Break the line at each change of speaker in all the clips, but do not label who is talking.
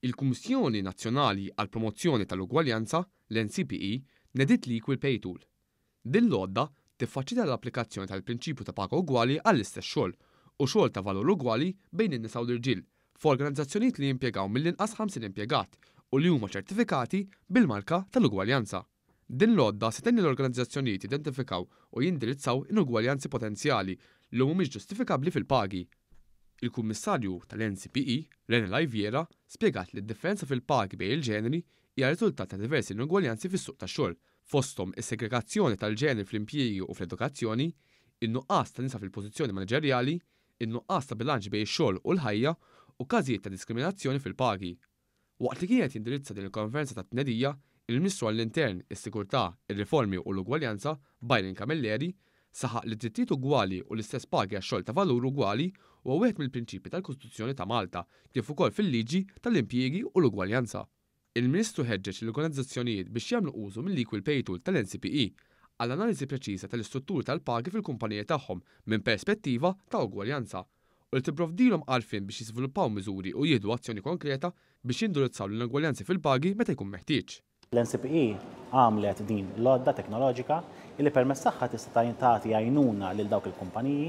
il-Kummissjoni Nazzjonali għal Promozzjoni tal-Ugwaljanza, l-NCPE, nedit li kull pejtul. Din l-odda tiffaċilita l-applikazzjoni tal-prinċipju ta' paga ugwali għall-istess xogħol u xogħol ta' valur ugwali bejn in-nisa u l-irġiel f'organizzazzjonijiet li jimpjegaw mill-inqas 50 impjegat u li huma ċertifikati bil-marka tal-ugwaljanza. Din l-odda se tenni l-organizzazzjonijiet identifikaw u jindirizzaw in-ugwaljanzi potenzjali li mhumiex ġustifikabbli fil-pagi Il-Kummissarju tal-NCPE, René Lajviera, spiegat li d-differenza fil-pagi bej il-ġeneri hija riżultat ta' diversi inugwaljanzi fis-suq tax-xogħol, fosthom is-segregazzjoni tal-ġeneri fl-impjiegi u fl-edukazzjoni, in-nuqqas ta' nisa fil-pożizzjoni manageriali, in-nuqqas ta' bilanċ bej ix-xogħol u l-ħajja u każijiet ta' diskriminazzjoni fil-pagi. Waqt li kienet jindirizza din il-konferenza ta' tnedija, il-Ministru għall-Intern, is-Sigurtà, ir-Riformi u l-Ugwaljanza, Bajlin Kamilleri, saħaq li drittijiet ugwali u l-istess pagi għax-xogħol ta' valur ugwali huwa wieħed mill-prinċipi tal-Kostituzzjoni ta' Malta kif ukoll fil-liġi tal-impjiegi u l-ugwaljanza. Il-Ministru ħeġġeġ l-organizzazzjonijiet biex jagħmlu użu mill-Equal Pay Tool tal-NCPE għall analiżi preċiża tal-istrutturi tal-pagi fil-kumpanija tagħhom minn perspettiva ta' ugwaljanza u li tipprovdilhom għalfin biex jiżviluppaw miżuri u jieħdu azzjoni konkreta
biex jindurizzaw l ugwaljanza fil-pagi meta jkun meħtieġ. L-NCPE għamlet din l-odda teknoloġika illi permessaħħa tista' tagħti għajnuna lil dawk il-kumpaniji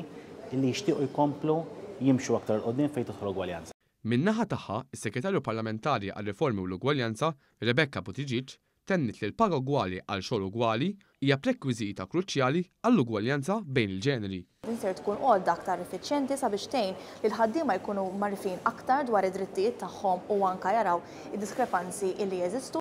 illi jixtiequ jkomplu jimxu aktar l-qoddim fejn tidħol gwaljanza.
Min-naħa tagħha, is-Segretarju Parlamentari għal-Riformi u l-Ugwaljanza, Rebecca Putiġiċ, tennit li l-paga ugwali għal xogħol ugwali hija prekwiżita kruċjali għall-ugwaljanza bejn il-ġeneri. Inser tkun għodda aktar effiċjenti sabiex tgħin li l-ħaddiema jkunu marfin aktar dwar id-drittijiet tagħhom u anke jaraw id-diskrepanzi li jeżistu